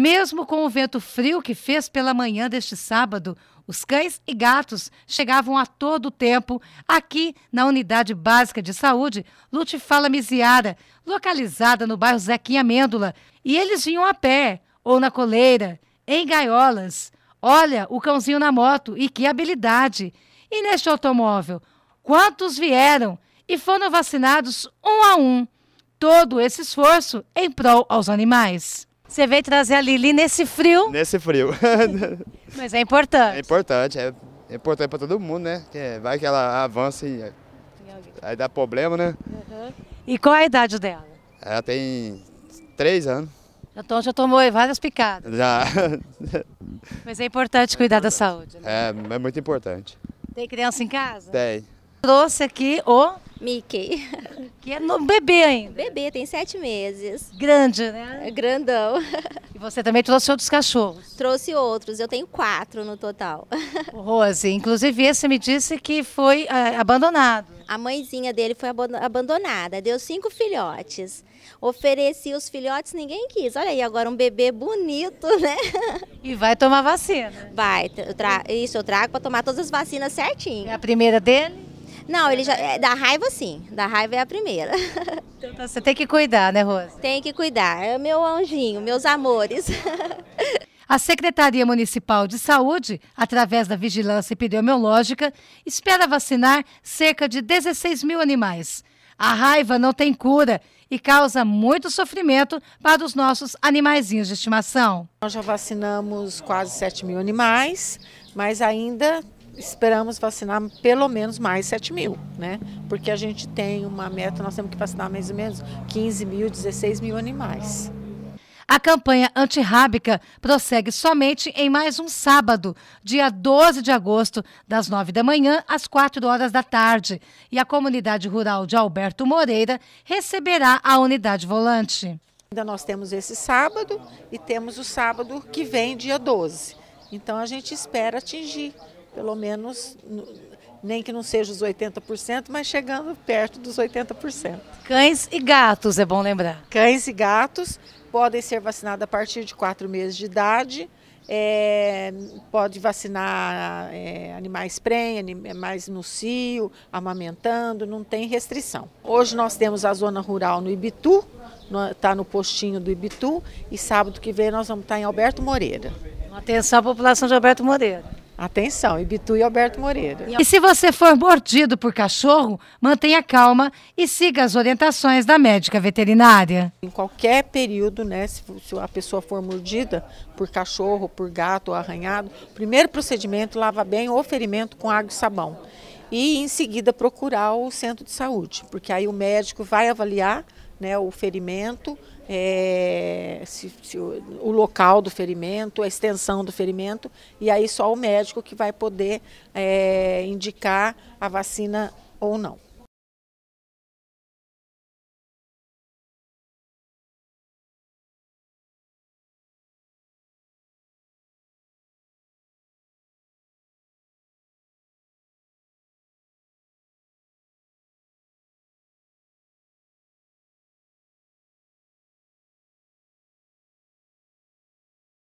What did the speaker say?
Mesmo com o vento frio que fez pela manhã deste sábado, os cães e gatos chegavam a todo tempo aqui na Unidade Básica de Saúde Lutifala Miziara, localizada no bairro Zequinha Mêndola, e eles vinham a pé, ou na coleira, em gaiolas. Olha o cãozinho na moto e que habilidade! E neste automóvel, quantos vieram e foram vacinados um a um? Todo esse esforço em prol aos animais. Você veio trazer a Lili nesse frio. Nesse frio. Mas é importante. É importante, é, é importante para todo mundo, né? Que é, vai que ela avança e aí dá problema, né? Uhum. E qual a idade dela? Ela tem três anos. Então já tomou várias picadas. Já. Mas é importante cuidar é importante. da saúde. Né? É, é muito importante. Tem criança em casa? Tem. Trouxe aqui o Mickey. Que é no bebê ainda. Bebê, tem sete meses. Grande, né? É grandão. E você também trouxe outros cachorros? Trouxe outros, eu tenho quatro no total. Rose, inclusive esse me disse que foi é, abandonado. A mãezinha dele foi abandonada, deu cinco filhotes. Ofereci os filhotes, ninguém quis. Olha aí, agora um bebê bonito, né? E vai tomar vacina. Vai, eu isso eu trago para tomar todas as vacinas certinho. É a primeira dele? Não, ele já. É, da raiva sim. Da raiva é a primeira. Então, tá, você tem que cuidar, né, Rosa? Tem que cuidar. É meu anjinho, meus amores. A Secretaria Municipal de Saúde, através da vigilância epidemiológica, espera vacinar cerca de 16 mil animais. A raiva não tem cura e causa muito sofrimento para os nossos animaizinhos de estimação. Nós já vacinamos quase 7 mil animais, mas ainda esperamos vacinar pelo menos mais 7 mil, né? Porque a gente tem uma meta, nós temos que vacinar mais ou menos 15 mil, 16 mil animais. A campanha antirrábica prossegue somente em mais um sábado, dia 12 de agosto, das 9 da manhã às 4 horas da tarde. E a comunidade rural de Alberto Moreira receberá a unidade volante. Ainda nós temos esse sábado e temos o sábado que vem, dia 12. Então a gente espera atingir pelo menos, nem que não seja os 80%, mas chegando perto dos 80%. Cães e gatos, é bom lembrar. Cães e gatos podem ser vacinados a partir de 4 meses de idade. É, pode vacinar é, animais prem, animais é, no cio, amamentando, não tem restrição. Hoje nós temos a zona rural no Ibitu, está no postinho do Ibitu, e sábado que vem nós vamos estar tá em Alberto Moreira. Atenção à população de Alberto Moreira. Atenção, Ibitu e Alberto Moreira. E se você for mordido por cachorro, mantenha calma e siga as orientações da médica veterinária. Em qualquer período, né, se, se a pessoa for mordida por cachorro, por gato ou arranhado, primeiro procedimento, lava bem o ferimento com água e sabão. E em seguida procurar o centro de saúde, porque aí o médico vai avaliar né, o ferimento, é, se, se o, local do ferimento, a extensão do ferimento, e aí só o médico que vai poder é, indicar a vacina ou não.